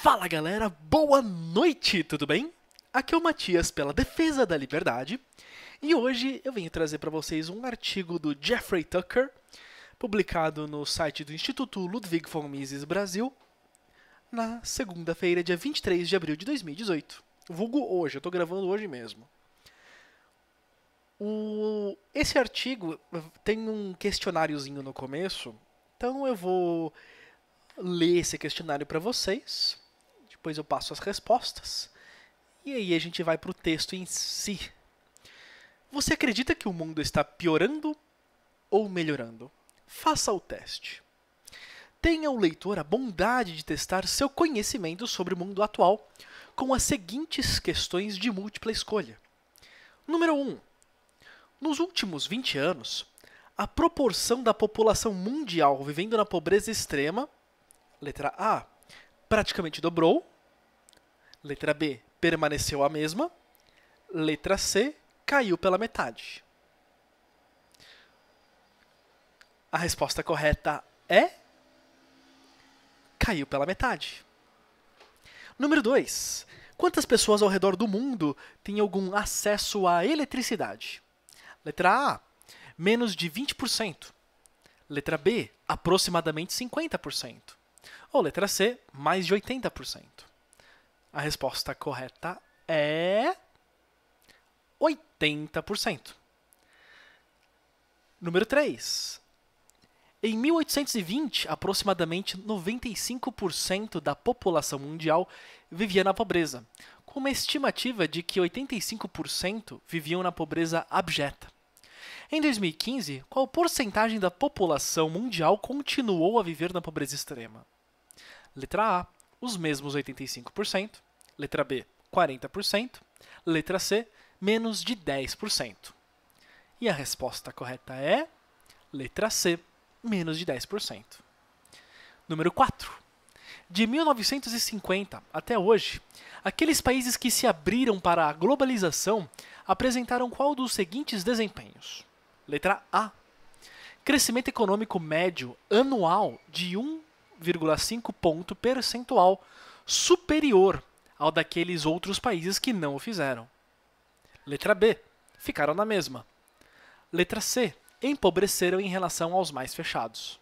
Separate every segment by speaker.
Speaker 1: Fala galera, boa noite, tudo bem? Aqui é o Matias pela Defesa da Liberdade e hoje eu venho trazer para vocês um artigo do Jeffrey Tucker, publicado no site do Instituto Ludwig von Mises Brasil, na segunda-feira, dia 23 de abril de 2018. Vulgo hoje, eu estou gravando hoje mesmo. O... Esse artigo tem um questionáriozinho no começo, então eu vou ler esse questionário para vocês depois eu passo as respostas, e aí a gente vai para o texto em si. Você acredita que o mundo está piorando ou melhorando? Faça o teste. Tenha o leitor a bondade de testar seu conhecimento sobre o mundo atual com as seguintes questões de múltipla escolha. Número 1. Nos últimos 20 anos, a proporção da população mundial vivendo na pobreza extrema, letra A, praticamente dobrou. Letra B permaneceu a mesma. Letra C caiu pela metade. A resposta correta é. Caiu pela metade. Número 2. Quantas pessoas ao redor do mundo têm algum acesso à eletricidade? Letra A. Menos de 20%. Letra B. Aproximadamente 50%. Ou letra C, mais de 80%. A resposta correta é 80%. Número 3. Em 1820, aproximadamente 95% da população mundial vivia na pobreza, com uma estimativa de que 85% viviam na pobreza abjeta. Em 2015, qual porcentagem da população mundial continuou a viver na pobreza extrema? Letra A, os mesmos 85%. Letra B, 40%. Letra C, menos de 10%. E a resposta correta é letra C, menos de 10%. Número 4. De 1950 até hoje, aqueles países que se abriram para a globalização apresentaram qual dos seguintes desempenhos? Letra A. Crescimento econômico médio anual de 1 0,5 ponto percentual superior ao daqueles outros países que não o fizeram. Letra B. Ficaram na mesma. Letra C. Empobreceram em relação aos mais fechados.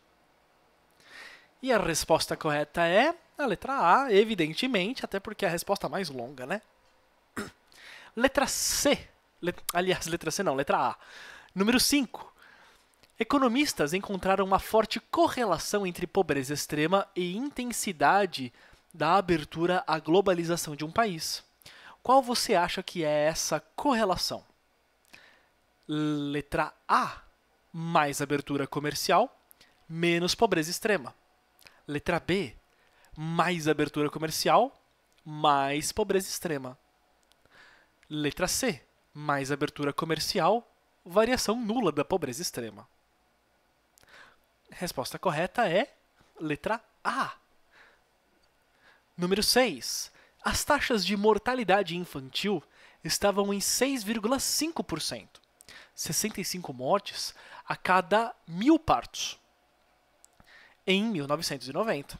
Speaker 1: E a resposta correta é a letra A, evidentemente, até porque é a resposta mais longa, né? Letra C. Let... Aliás, letra C não, letra A. Número 5. Economistas encontraram uma forte correlação entre pobreza extrema e intensidade da abertura à globalização de um país. Qual você acha que é essa correlação? Letra A: mais abertura comercial, menos pobreza extrema. Letra B: mais abertura comercial, mais pobreza extrema. Letra C: mais abertura comercial, variação nula da pobreza extrema. Resposta correta é letra A. Número 6. As taxas de mortalidade infantil estavam em 6,5%, 65 mortes a cada mil partos, em 1990.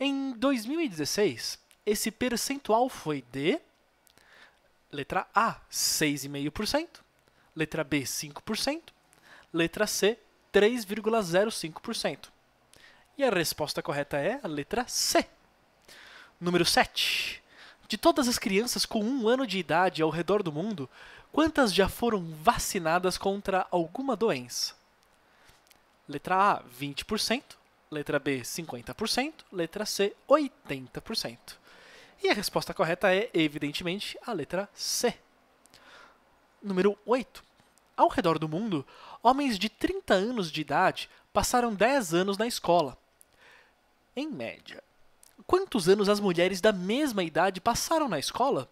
Speaker 1: Em 2016, esse percentual foi de letra A, 6,5%, letra B, 5%, letra C, 3,05%. E a resposta correta é a letra C. Número 7. De todas as crianças com um ano de idade ao redor do mundo, quantas já foram vacinadas contra alguma doença? Letra A, 20%. Letra B, 50%. Letra C, 80%. E a resposta correta é, evidentemente, a letra C. Número 8. Ao redor do mundo, homens de 30 anos de idade passaram 10 anos na escola. Em média, quantos anos as mulheres da mesma idade passaram na escola?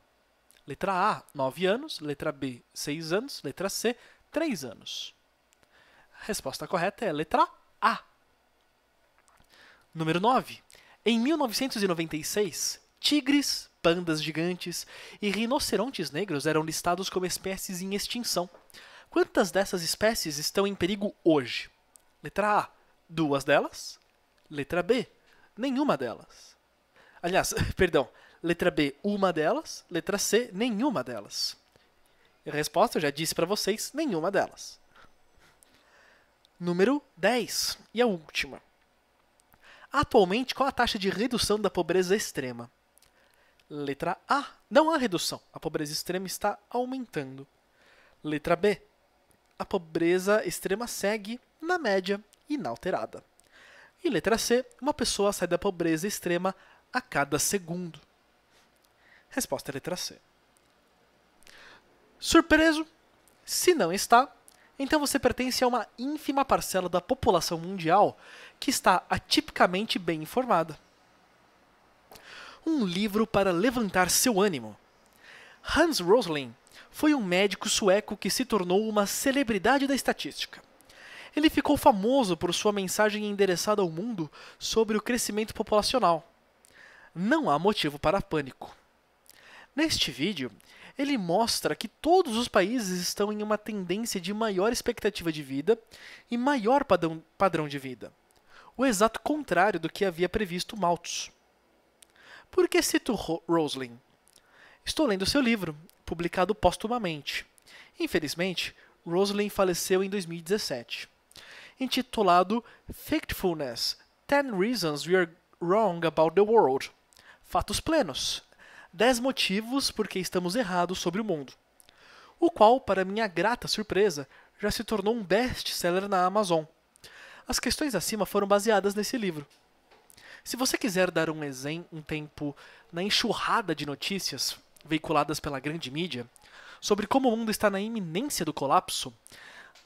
Speaker 1: Letra A, 9 anos. Letra B, 6 anos. Letra C, 3 anos. A resposta correta é letra A. Número 9. Em 1996, tigres, pandas gigantes e rinocerontes negros eram listados como espécies em extinção. Quantas dessas espécies estão em perigo hoje? Letra A, duas delas. Letra B, nenhuma delas. Aliás, perdão, letra B, uma delas. Letra C, nenhuma delas. A resposta eu já disse para vocês, nenhuma delas. Número 10, e a última. Atualmente, qual a taxa de redução da pobreza extrema? Letra A, não há redução, a pobreza extrema está aumentando. Letra B, a pobreza extrema segue, na média, inalterada. E letra C, uma pessoa sai da pobreza extrema a cada segundo. Resposta é letra C. Surpreso? Se não está, então você pertence a uma ínfima parcela da população mundial que está atipicamente bem informada. Um livro para levantar seu ânimo, Hans Rosling foi um médico sueco que se tornou uma celebridade da estatística. Ele ficou famoso por sua mensagem endereçada ao mundo sobre o crescimento populacional. Não há motivo para pânico. Neste vídeo, ele mostra que todos os países estão em uma tendência de maior expectativa de vida e maior padrão, de vida, o exato contrário do que havia previsto Malthus. Por que cito Rosling? Estou lendo seu livro, publicado póstumamente. Infelizmente, Rosalind faleceu em 2017. Intitulado Factfulness: 10 Reasons We Are Wrong About the World. Fatos plenos. 10 motivos por que estamos errados sobre o mundo. O qual, para minha grata surpresa, já se tornou um best-seller na Amazon. As questões acima foram baseadas nesse livro. Se você quiser dar um, exemplo, um tempo na enxurrada de notícias, veiculadas pela grande mídia sobre como o mundo está na iminência do colapso,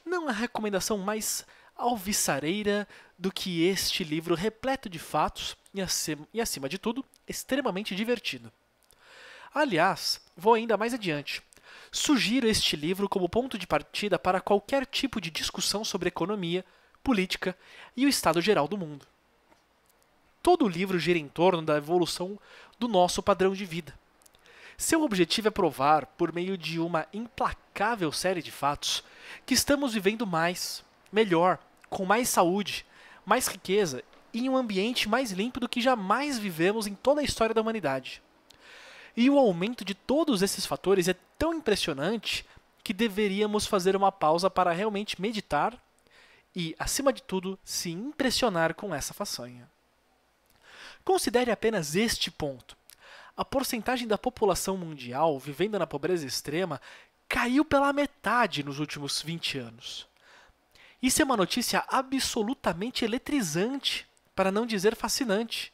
Speaker 1: não há recomendação mais alviçareira do que este livro repleto de fatos e, acima, e acima de tudo, extremamente divertido. Aliás, vou ainda mais adiante. Sugiro este livro como ponto de partida para qualquer tipo de discussão sobre economia, política e o estado geral do mundo. Todo o livro gira em torno da evolução do nosso padrão de vida, seu objetivo é provar, por meio de uma implacável série de fatos, que estamos vivendo mais, melhor, com mais saúde, mais riqueza e em um ambiente mais limpo do que jamais vivemos em toda a história da humanidade. E o aumento de todos esses fatores é tão impressionante que deveríamos fazer uma pausa para realmente meditar e, acima de tudo, se impressionar com essa façanha. Considere apenas este ponto a porcentagem da população mundial vivendo na pobreza extrema caiu pela metade nos últimos 20 anos. Isso é uma notícia absolutamente eletrizante, para não dizer fascinante.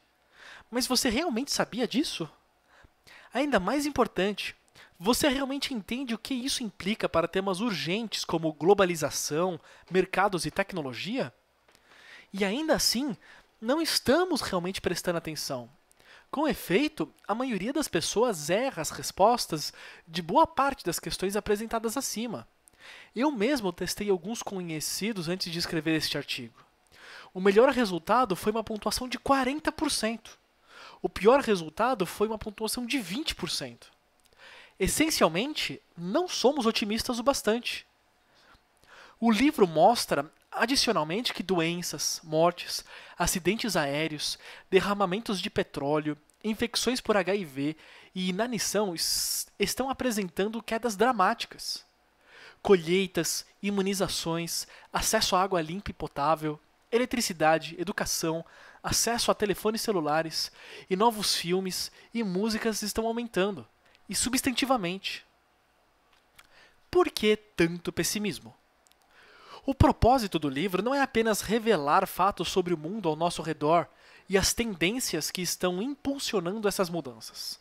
Speaker 1: Mas você realmente sabia disso? Ainda mais importante, você realmente entende o que isso implica para temas urgentes como globalização, mercados e tecnologia? E ainda assim, não estamos realmente prestando atenção. Com efeito, a maioria das pessoas erra as respostas de boa parte das questões apresentadas acima. Eu mesmo testei alguns conhecidos antes de escrever este artigo. O melhor resultado foi uma pontuação de 40%. O pior resultado foi uma pontuação de 20%. Essencialmente, não somos otimistas o bastante. O livro mostra, adicionalmente, que doenças, mortes, acidentes aéreos, derramamentos de petróleo, infecções por HIV e inanição estão apresentando quedas dramáticas. Colheitas, imunizações, acesso à água limpa e potável, eletricidade, educação, acesso a telefones celulares e novos filmes e músicas estão aumentando, e substantivamente. Por que tanto pessimismo? O propósito do livro não é apenas revelar fatos sobre o mundo ao nosso redor e as tendências que estão impulsionando essas mudanças.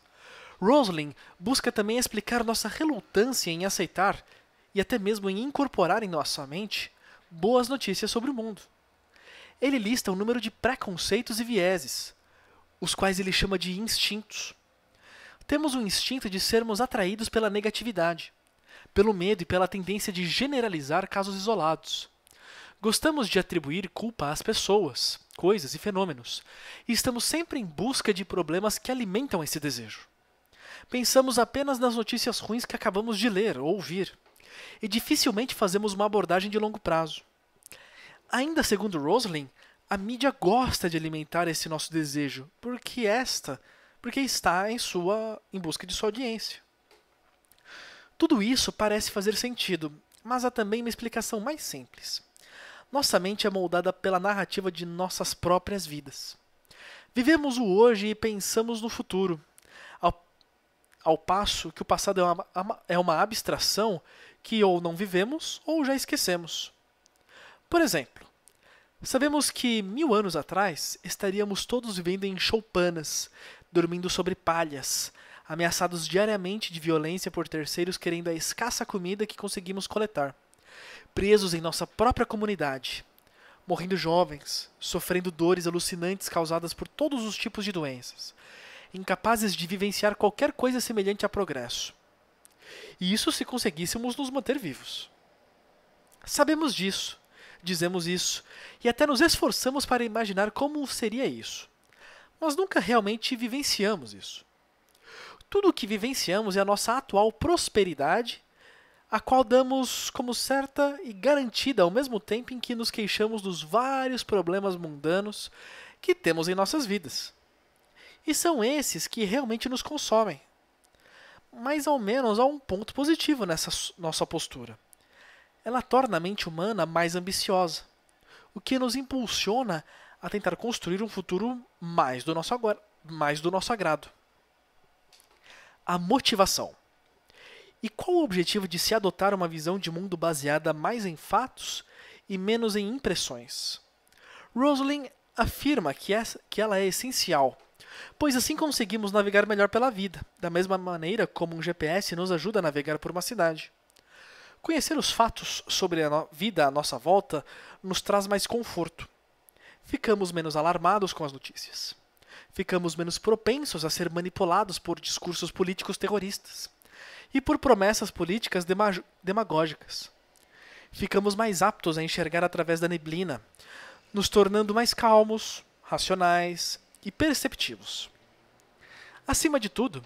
Speaker 1: Roslin busca também explicar nossa relutância em aceitar e até mesmo em incorporar em nossa mente boas notícias sobre o mundo. Ele lista o um número de preconceitos e vieses, os quais ele chama de instintos. Temos o instinto de sermos atraídos pela negatividade, pelo medo e pela tendência de generalizar casos isolados. Gostamos de atribuir culpa às pessoas, coisas e fenômenos, e estamos sempre em busca de problemas que alimentam esse desejo. Pensamos apenas nas notícias ruins que acabamos de ler ou ouvir, e dificilmente fazemos uma abordagem de longo prazo. Ainda segundo Roslin, a mídia gosta de alimentar esse nosso desejo, porque esta, porque está em sua em busca de sua audiência. Tudo isso parece fazer sentido, mas há também uma explicação mais simples. Nossa mente é moldada pela narrativa de nossas próprias vidas. Vivemos o hoje e pensamos no futuro, ao, ao passo que o passado é uma, é uma abstração que ou não vivemos ou já esquecemos. Por exemplo, sabemos que mil anos atrás estaríamos todos vivendo em choupanas, dormindo sobre palhas, ameaçados diariamente de violência por terceiros querendo a escassa comida que conseguimos coletar presos em nossa própria comunidade, morrendo jovens, sofrendo dores alucinantes causadas por todos os tipos de doenças, incapazes de vivenciar qualquer coisa semelhante a progresso. E isso se conseguíssemos nos manter vivos. Sabemos disso, dizemos isso, e até nos esforçamos para imaginar como seria isso. Mas nunca realmente vivenciamos isso. Tudo o que vivenciamos é a nossa atual prosperidade a qual damos como certa e garantida ao mesmo tempo em que nos queixamos dos vários problemas mundanos que temos em nossas vidas. E são esses que realmente nos consomem. Mas ao menos há um ponto positivo nessa nossa postura. Ela torna a mente humana mais ambiciosa, o que nos impulsiona a tentar construir um futuro mais do nosso, agora, mais do nosso agrado. A motivação. E qual o objetivo de se adotar uma visão de mundo baseada mais em fatos e menos em impressões? Rosalind afirma que, essa, que ela é essencial, pois assim conseguimos navegar melhor pela vida, da mesma maneira como um GPS nos ajuda a navegar por uma cidade. Conhecer os fatos sobre a vida à nossa volta nos traz mais conforto. Ficamos menos alarmados com as notícias. Ficamos menos propensos a ser manipulados por discursos políticos terroristas e por promessas políticas demagógicas. Ficamos mais aptos a enxergar através da neblina, nos tornando mais calmos, racionais e perceptivos. Acima de tudo,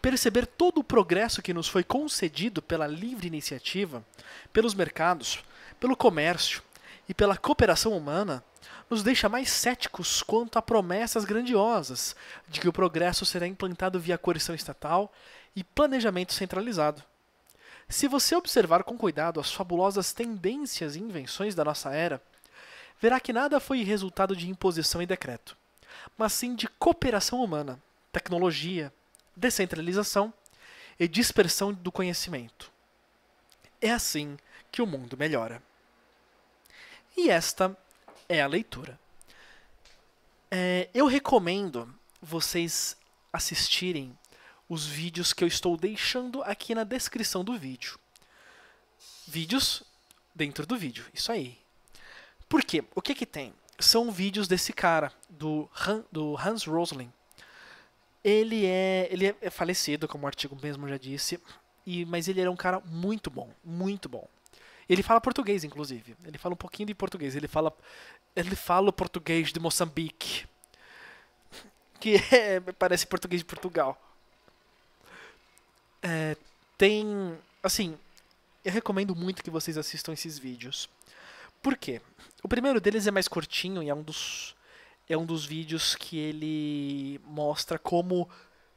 Speaker 1: perceber todo o progresso que nos foi concedido pela livre iniciativa, pelos mercados, pelo comércio e pela cooperação humana nos deixa mais céticos quanto a promessas grandiosas de que o progresso será implantado via coerção estatal e planejamento centralizado. Se você observar com cuidado as fabulosas tendências e invenções da nossa era, verá que nada foi resultado de imposição e decreto, mas sim de cooperação humana, tecnologia, descentralização e dispersão do conhecimento. É assim que o mundo melhora. E esta é a leitura. É, eu recomendo vocês assistirem os vídeos que eu estou deixando aqui na descrição do vídeo. Vídeos dentro do vídeo, isso aí. Por quê? O que que tem? São vídeos desse cara, do, Han, do Hans Rosling. Ele é, ele é, é falecido, como o artigo mesmo já disse, e, mas ele era um cara muito bom, muito bom. Ele fala português, inclusive. Ele fala um pouquinho de português. Ele fala, ele fala português de Moçambique, que é, parece português de Portugal. É, tem. Assim, eu recomendo muito que vocês assistam esses vídeos. Por quê? O primeiro deles é mais curtinho e é um dos, é um dos vídeos que ele mostra como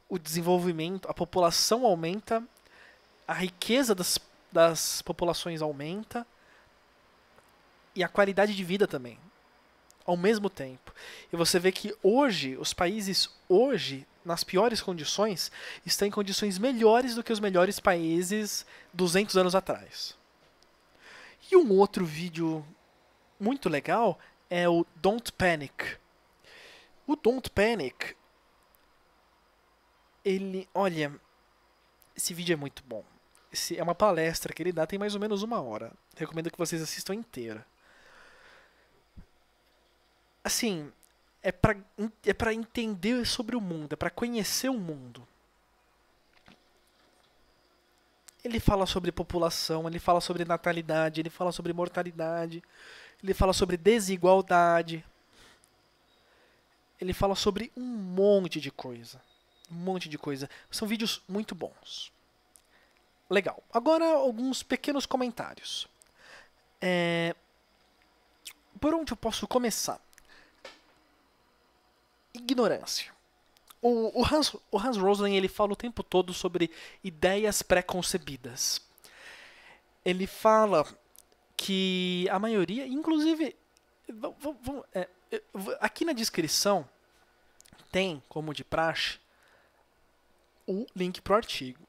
Speaker 1: o desenvolvimento, a população aumenta, a riqueza das, das populações aumenta e a qualidade de vida também ao mesmo tempo. E você vê que hoje, os países hoje, nas piores condições, estão em condições melhores do que os melhores países 200 anos atrás. E um outro vídeo muito legal é o Don't Panic. O Don't Panic, ele, olha, esse vídeo é muito bom. Esse é uma palestra que ele dá, tem mais ou menos uma hora. Recomendo que vocês assistam inteira assim, é para é para entender sobre o mundo, é para conhecer o mundo. Ele fala sobre população, ele fala sobre natalidade, ele fala sobre mortalidade, ele fala sobre desigualdade. Ele fala sobre um monte de coisa. Um monte de coisa. São vídeos muito bons. Legal. Agora alguns pequenos comentários. É... Por onde eu posso começar? ignorância. O, o, Hans, o Hans Rosling ele fala o tempo todo sobre ideias pré-concebidas. Ele fala que a maioria, inclusive, é, aqui na descrição tem, como de praxe, o link para o artigo.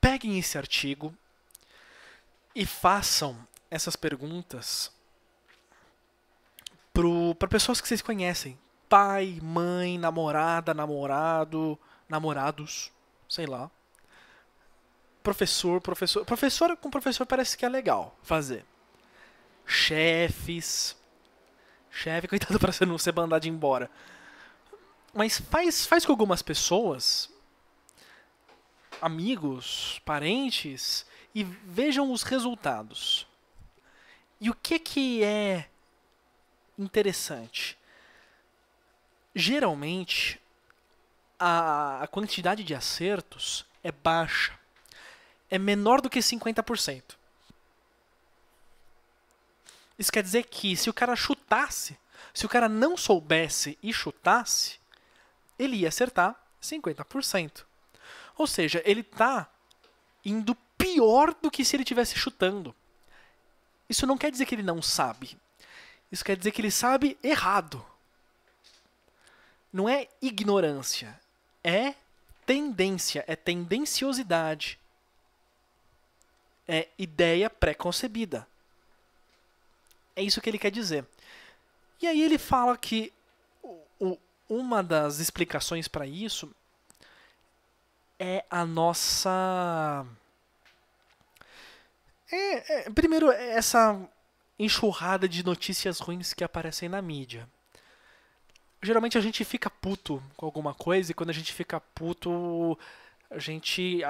Speaker 1: Peguem esse artigo e façam essas perguntas para pessoas que vocês conhecem. Pai, mãe, namorada, namorado, namorados, sei lá. Professor, professor. Professor com professor parece que é legal fazer. Chefes. Chefe, coitado pra você não ser mandado embora. Mas faz, faz com algumas pessoas, amigos, parentes, e vejam os resultados. E o que que é interessante. Geralmente, a, a quantidade de acertos é baixa. É menor do que 50%. Isso quer dizer que se o cara chutasse, se o cara não soubesse e chutasse, ele ia acertar 50%. Ou seja, ele está indo pior do que se ele tivesse chutando. Isso não quer dizer que ele não sabe. Isso quer dizer que ele sabe errado. Não é ignorância, é tendência, é tendenciosidade. É ideia pré-concebida. É isso que ele quer dizer. E aí ele fala que uma das explicações para isso é a nossa. É, é, primeiro, essa enxurrada de notícias ruins que aparecem na mídia. Geralmente a gente fica puto com alguma coisa e quando a gente fica puto, a gente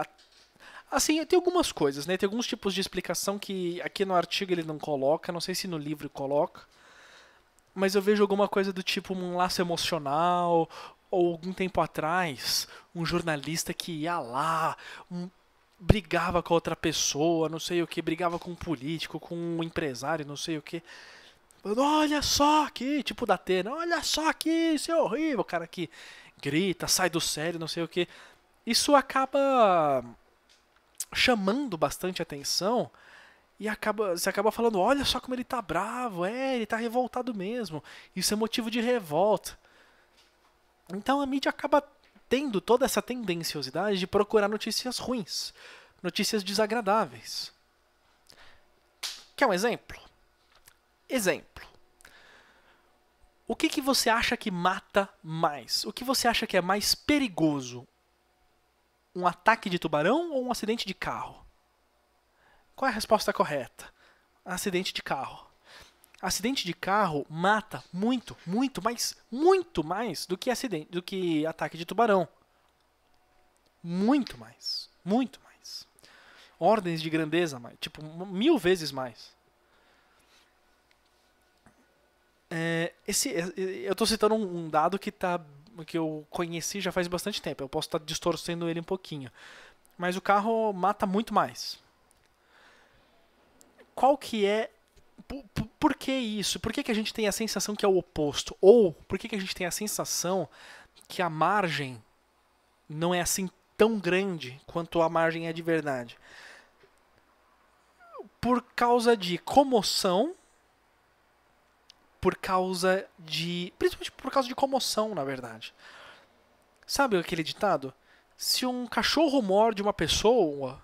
Speaker 1: assim, tem algumas coisas, né? Tem alguns tipos de explicação que aqui no artigo ele não coloca, não sei se no livro coloca. Mas eu vejo alguma coisa do tipo um laço emocional, ou algum tempo atrás, um jornalista que ia lá, um, brigava com outra pessoa, não sei o que, brigava com um político, com um empresário, não sei o que. Olha só aqui, tipo da Atena, olha só aqui, isso é horrível, o cara que grita, sai do sério, não sei o que. Isso acaba chamando bastante atenção e acaba, você acaba falando, olha só como ele tá bravo, é, ele tá revoltado mesmo. Isso é motivo de revolta. Então a mídia acaba tendo toda essa tendenciosidade de procurar notícias ruins, notícias desagradáveis. Quer um exemplo? Exemplo. O que, que você acha que mata mais? O que você acha que é mais perigoso? Um ataque de tubarão ou um acidente de carro? Qual é a resposta correta? Acidente de carro acidente de carro mata muito, muito, mas muito mais do que acidente, do que ataque de tubarão. Muito mais, muito mais. Ordens de grandeza, tipo mil vezes mais. É, esse, é, é, eu estou citando um, dado que tá que eu conheci já faz bastante tempo. Eu posso estar tá distorcendo ele um pouquinho, mas o carro mata muito mais. Qual que é por, por, que isso? Por que, que a gente tem a sensação que é o oposto? Ou por que, que a gente tem a sensação que a margem não é assim tão grande quanto a margem é de verdade? Por causa de comoção, por causa de. Principalmente por causa de comoção, na verdade. Sabe aquele ditado? Se um cachorro morde uma pessoa,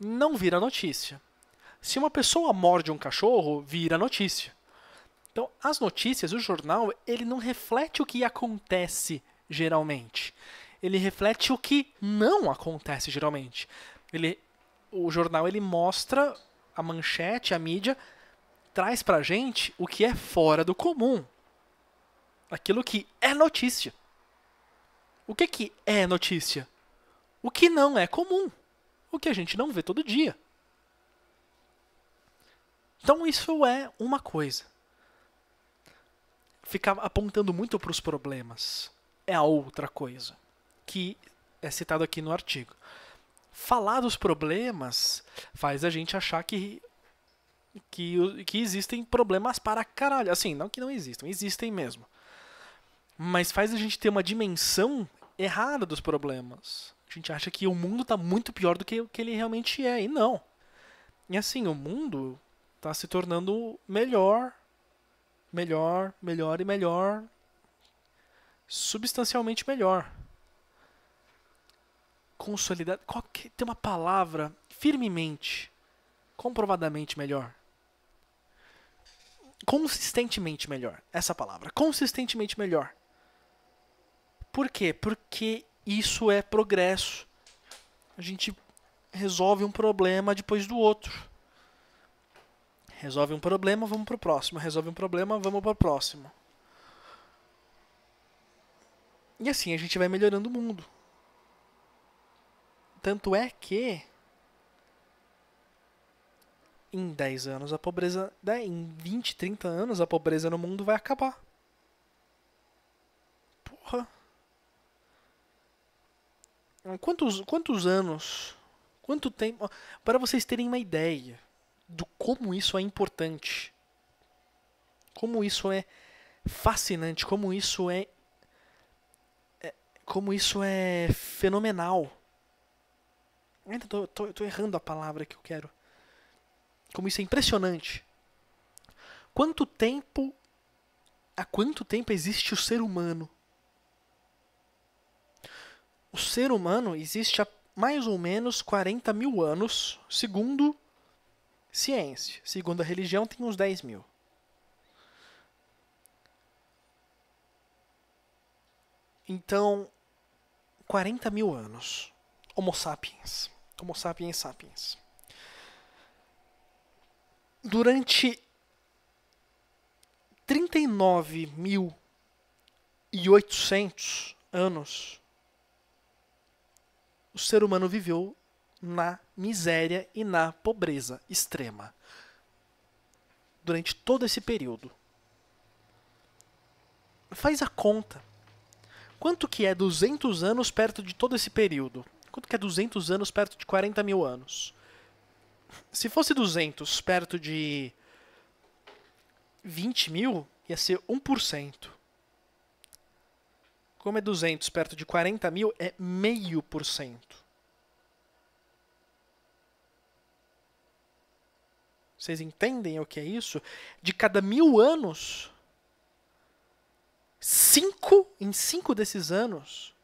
Speaker 1: não vira notícia se uma pessoa morde um cachorro, vira notícia. Então, as notícias, o jornal, ele não reflete o que acontece geralmente. Ele reflete o que não acontece geralmente. Ele, o jornal ele mostra a manchete, a mídia traz pra gente o que é fora do comum. Aquilo que é notícia. O que que é notícia? O que não é comum. O que a gente não vê todo dia. Então isso é uma coisa. Ficar apontando muito para os problemas é a outra coisa que é citado aqui no artigo. Falar dos problemas faz a gente achar que que, que existem problemas para caralho. Assim, não que não existam, existem mesmo. Mas faz a gente ter uma dimensão errada dos problemas. A gente acha que o mundo está muito pior do que que ele realmente é, e não. E assim, o mundo está se tornando melhor, melhor, melhor e melhor, substancialmente melhor. Consolidado, qualquer, tem uma palavra firmemente, comprovadamente melhor. Consistentemente melhor, essa palavra, consistentemente melhor. Por quê? Porque isso é progresso. A gente resolve um problema depois do outro Resolve um problema, vamos pro próximo. Resolve um problema, vamos pro próximo. E assim a gente vai melhorando o mundo. Tanto é que em 10 anos a pobreza, né, em 20, 30 anos a pobreza no mundo vai acabar. Porra. Quantos quantos anos? Quanto tempo? Para vocês terem uma ideia do como isso é importante. Como isso é fascinante, como isso é, é como isso é fenomenal. Ainda tô, tô, tô errando a palavra que eu quero. Como isso é impressionante. Quanto tempo há quanto tempo existe o ser humano? O ser humano existe há mais ou menos 40 mil anos, segundo Ciência, segundo a religião, tem uns 10 mil. Então, 40 mil anos. Homo sapiens. Homo sapiens sapiens. Durante 39.800 anos, o ser humano viveu na miséria e na pobreza extrema durante todo esse período. Faz a conta. Quanto que é 200 anos perto de todo esse período? Quanto que é 200 anos perto de 40 mil anos? Se fosse 200 perto de 20 mil, ia ser 1%. Como é 200 perto de 40 mil, é meio por cento. vocês entendem o que é isso? De cada mil anos, cinco em cinco desses anos,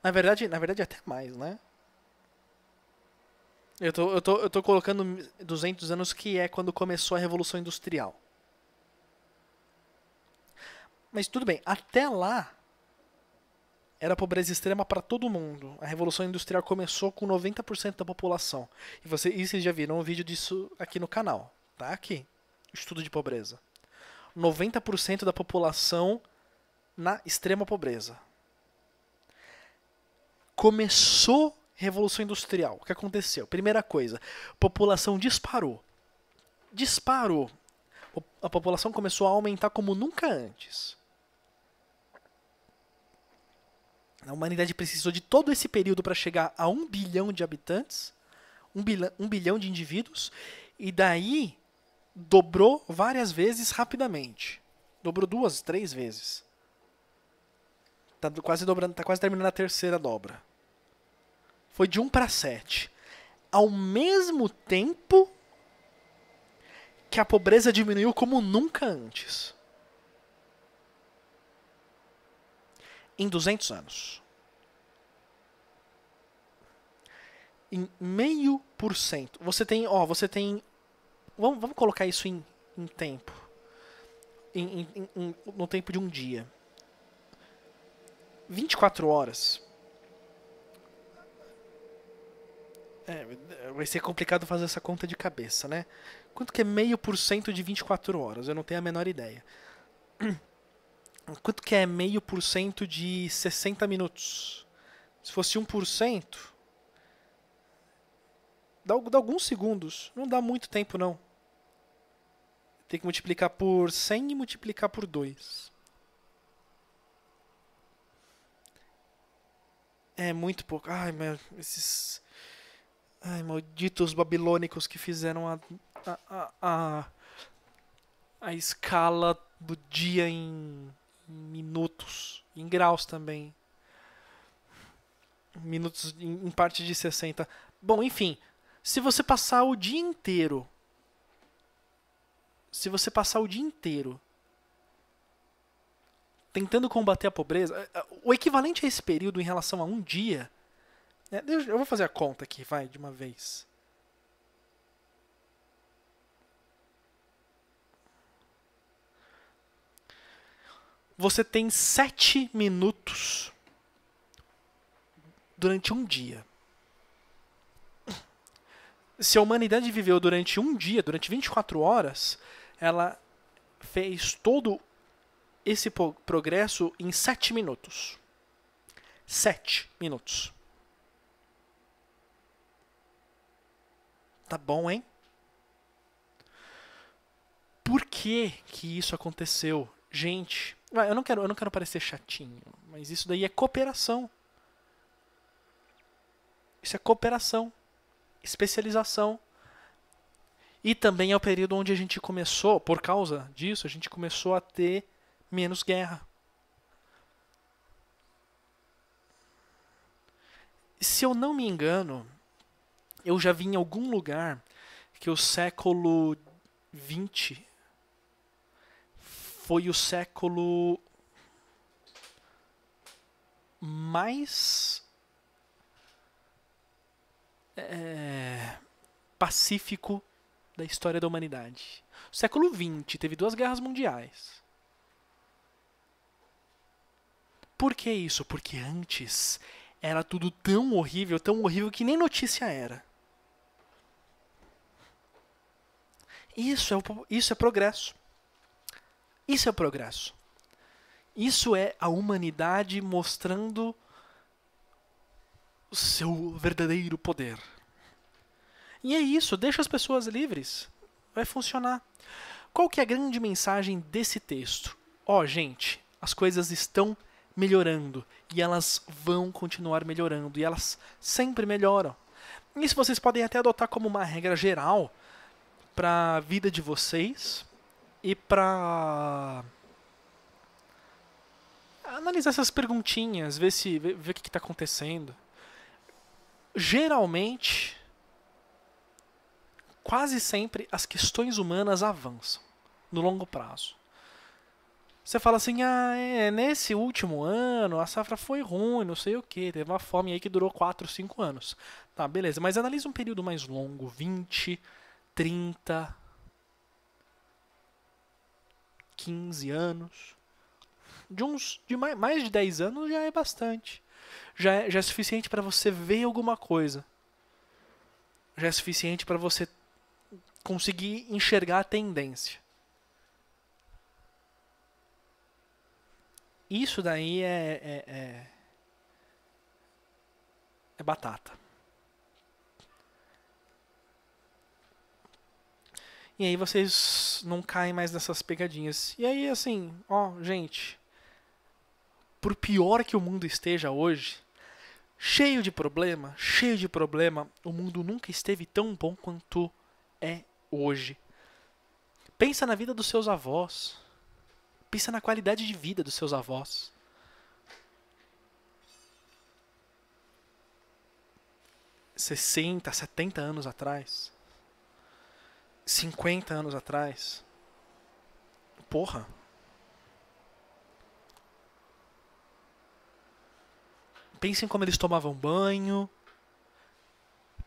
Speaker 1: na verdade, na verdade até mais, né? Eu tô, eu, tô, eu tô colocando 200 anos que é quando começou a Revolução Industrial. Mas tudo bem, até lá, era pobreza extrema para todo mundo. A Revolução Industrial começou com 90% da população. E você, e vocês já viram um vídeo disso aqui no canal. Tá aqui. Estudo de pobreza. 90% da população na extrema pobreza. Começou Revolução Industrial. O que aconteceu? Primeira coisa, população disparou. Disparou. A população começou a aumentar como nunca antes. A humanidade precisou de todo esse período para chegar a um bilhão de habitantes, um bilhão, um bilhão de indivíduos, e daí dobrou várias vezes rapidamente. Dobrou duas, três vezes. Tá quase dobrando, tá quase terminando a terceira dobra. Foi de um para sete, Ao mesmo tempo que a pobreza diminuiu como nunca antes. em 200 anos. Em meio por cento. Você tem, ó, você tem. Vamos, vamos colocar isso em, em tempo. Em, em, em, no tempo de um dia. 24 horas. É, vai ser complicado fazer essa conta de cabeça, né? Quanto que é meio por cento de 24 horas? Eu não tenho a menor ideia. Quanto que é meio por cento de 60 minutos? Se fosse 1%, dá, dá alguns segundos. Não dá muito tempo, não. Tem que multiplicar por 100 e multiplicar por 2. É muito pouco. Ai, meu, esses. Ai, malditos babilônicos que fizeram a, a, a, a, a escala do dia em minutos, em graus também. Minutos em, partes parte de 60. Bom, enfim, se você passar o dia inteiro. Se você passar o dia inteiro tentando combater a pobreza, é, é, o equivalente a esse período em relação a um dia. Né, eu vou fazer a conta aqui, vai, de uma vez. Você tem sete minutos durante um dia. Se a humanidade viveu durante um dia, durante 24 horas, ela fez todo esse progresso em sete minutos. Sete minutos. Tá bom, hein? Por que que isso aconteceu? gente. Eu não quero, eu não quero parecer chatinho, mas isso daí é cooperação. Isso é cooperação, especialização. E também é o período onde a gente começou, por causa disso, a gente começou a ter menos guerra. Se eu não me engano, eu já vi em algum lugar que o século 20 foi o século mais é, pacífico da história da humanidade. O século XX teve duas guerras mundiais. Por que isso? Porque antes era tudo tão horrível, tão horrível que nem notícia era. Isso é, isso é progresso. Isso é o progresso. Isso é a humanidade mostrando o seu verdadeiro poder. E é isso, deixa as pessoas livres. Vai funcionar. Qual que é a grande mensagem desse texto? Ó, oh, gente, as coisas estão melhorando e elas vão continuar melhorando e elas sempre melhoram. Isso vocês podem até adotar como uma regra geral para a vida de vocês, e para analisar essas perguntinhas, ver se ver, ver o que está acontecendo. Geralmente, quase sempre as questões humanas avançam no longo prazo. Você fala assim, ah, é, nesse último ano a safra foi ruim, não sei o que, teve uma fome aí que durou 4, 5 anos. Tá, beleza, mas analisa um período mais longo, 20, 30, 15 anos. De uns de mais, mais de 10 anos já é bastante. Já é, já é suficiente para você ver alguma coisa. Já é suficiente para você conseguir enxergar a tendência. Isso daí é, é, é, é batata. E aí vocês não caem mais nessas pegadinhas. E aí, assim, ó, gente. Por pior que o mundo esteja hoje, cheio de problema, cheio de problema, o mundo nunca esteve tão bom quanto é hoje. Pensa na vida dos seus avós. Pensa na qualidade de vida dos seus avós. sessenta setenta anos atrás, 50 anos atrás. Porra. Pensem como eles tomavam banho.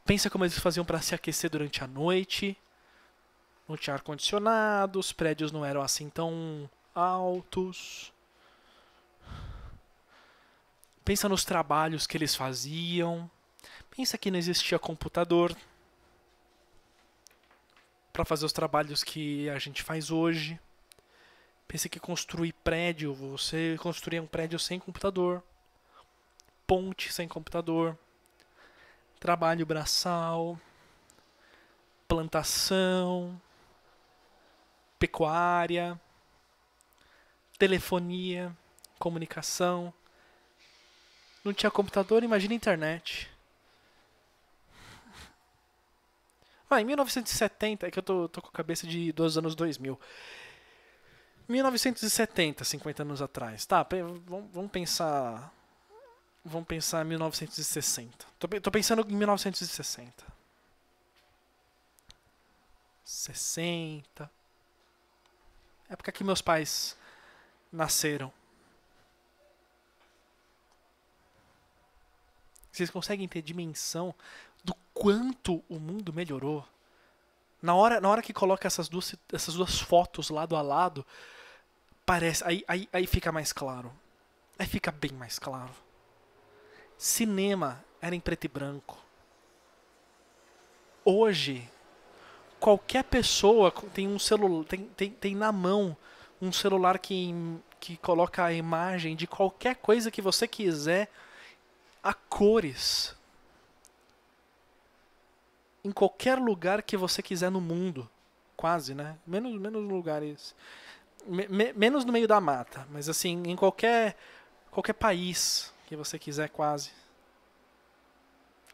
Speaker 1: Pensa como eles faziam para se aquecer durante a noite. Não tinha ar-condicionado, os prédios não eram assim tão altos. Pensa nos trabalhos que eles faziam. Pensa que não existia computador para fazer os trabalhos que a gente faz hoje. Pense que construir prédio, você construir um prédio sem computador, ponte sem computador, trabalho braçal, plantação, pecuária, telefonia, comunicação. Não tinha computador, imagina internet. Vai, ah, em 1970, é que eu tô, tô com a cabeça de dos anos 2000. 1970, 50 anos atrás. Tá, vamos, vamos pensar. Vamos pensar em 1960. Tô, tô pensando em 1960. 60. Época que meus pais nasceram. Vocês conseguem ter dimensão quanto o mundo melhorou. Na hora, na hora que coloca essas duas, essas duas fotos lado a lado, parece aí, aí, aí fica mais claro. Aí fica bem mais claro. Cinema era em preto e branco. Hoje, qualquer pessoa tem um celular, tem, tem, tem na mão um celular que, que coloca a imagem de qualquer coisa que você quiser a cores em qualquer lugar que você quiser no mundo. Quase, né? Menos, menos lugares. Me, me, menos no meio da mata, mas assim, em qualquer, qualquer país que você quiser, quase.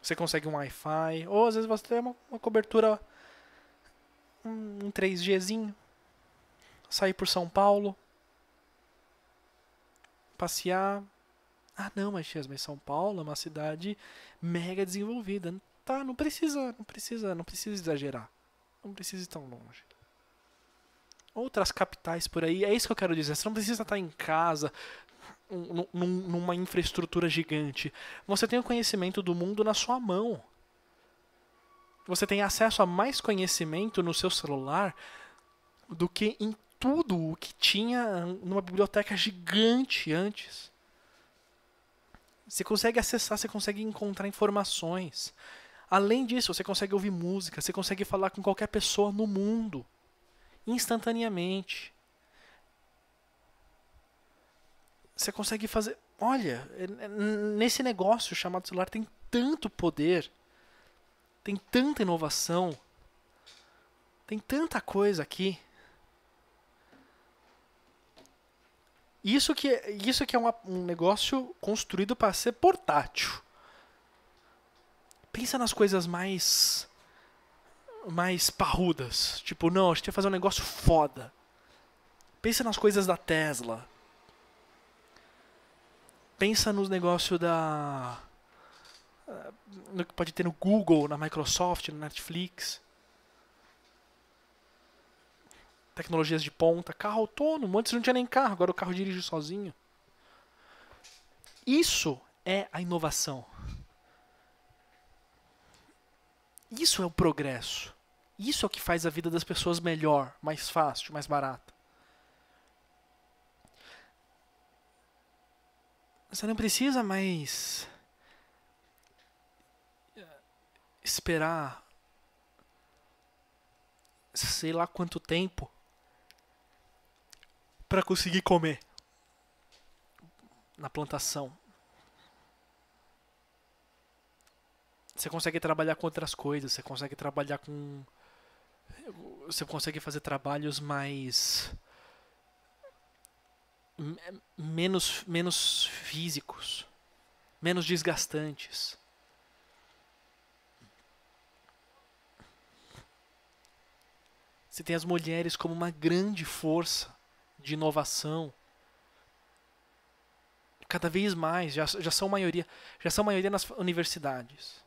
Speaker 1: Você consegue um Wi-Fi, ou às vezes você tem uma, uma cobertura um, 3Gzinho. Sair por São Paulo. Passear. Ah não, mas São Paulo é uma cidade mega desenvolvida tá, não precisa, não precisa, não precisa exagerar. Não precisa ir tão longe. Outras capitais por aí, é isso que eu quero dizer. Você não precisa estar em casa, num, numa infraestrutura gigante. Você tem o conhecimento do mundo na sua mão. Você tem acesso a mais conhecimento no seu celular do que em tudo o que tinha numa biblioteca gigante antes. Você consegue acessar, você consegue encontrar informações. Além disso, você consegue ouvir música, você consegue falar com qualquer pessoa no mundo instantaneamente. Você consegue fazer. Olha, é, é, nesse negócio chamado celular tem tanto poder, tem tanta inovação, tem tanta coisa aqui. Isso que, é, isso que é uma, um negócio construído para ser portátil pensa nas coisas mais mais parrudas. Tipo, não, a gente que fazer um negócio foda. Pensa nas coisas da Tesla. Pensa nos negócios da eh, no que pode ter no Google, na Microsoft, no Netflix. Tecnologias de ponta, carro autônomo. Antes não tinha nem carro, agora o carro dirige sozinho. Isso é a inovação. Isso é o progresso. Isso é o que faz a vida das pessoas melhor, mais fácil, mais barata. Você não precisa mais eh, esperar sei lá quanto tempo para conseguir comer na plantação. Você consegue trabalhar com outras coisas, você consegue trabalhar com. Você consegue fazer trabalhos mais. menos, menos físicos, menos desgastantes. Você tem as mulheres como uma grande força de inovação. Cada vez mais, já, já são maioria, já são maioria nas universidades.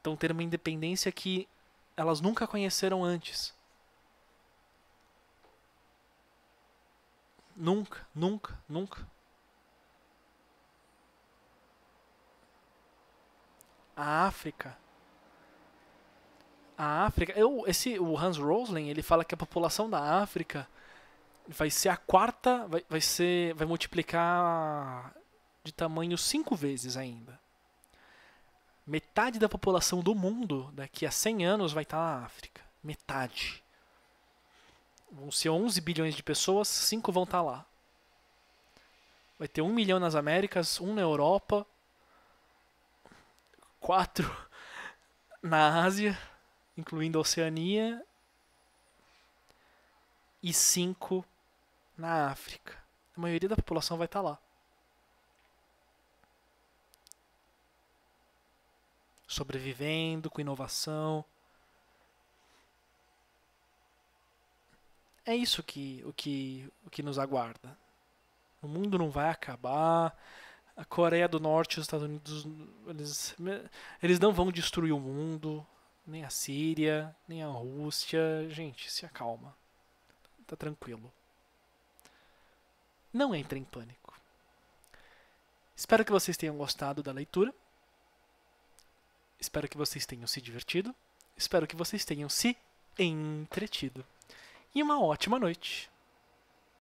Speaker 1: Então, ter uma independência que elas nunca conheceram antes. Nunca, nunca, nunca. A África. A África. Eu, esse, o Hans Rosling ele fala que a população da África vai ser a quarta. Vai, vai ser. Vai multiplicar de tamanho cinco vezes ainda. Metade da população do mundo daqui a 100 anos vai estar na África. Metade. Vão ser 11 bilhões de pessoas, 5 vão estar lá. Vai ter 1 milhão nas Américas, 1 na Europa, 4 na Ásia, incluindo a Oceania, e 5 na África. A maioria da população vai estar lá. sobrevivendo com inovação. É isso que o que o que nos aguarda. O mundo não vai acabar. A Coreia do Norte e os Estados Unidos eles, eles não vão destruir o mundo, nem a Síria, nem a Rússia. Gente, se acalma. Tá tranquilo. Não entre em pânico. Espero que vocês tenham gostado da leitura. Espero que vocês tenham se divertido. Espero que vocês tenham se entretido. E uma ótima noite.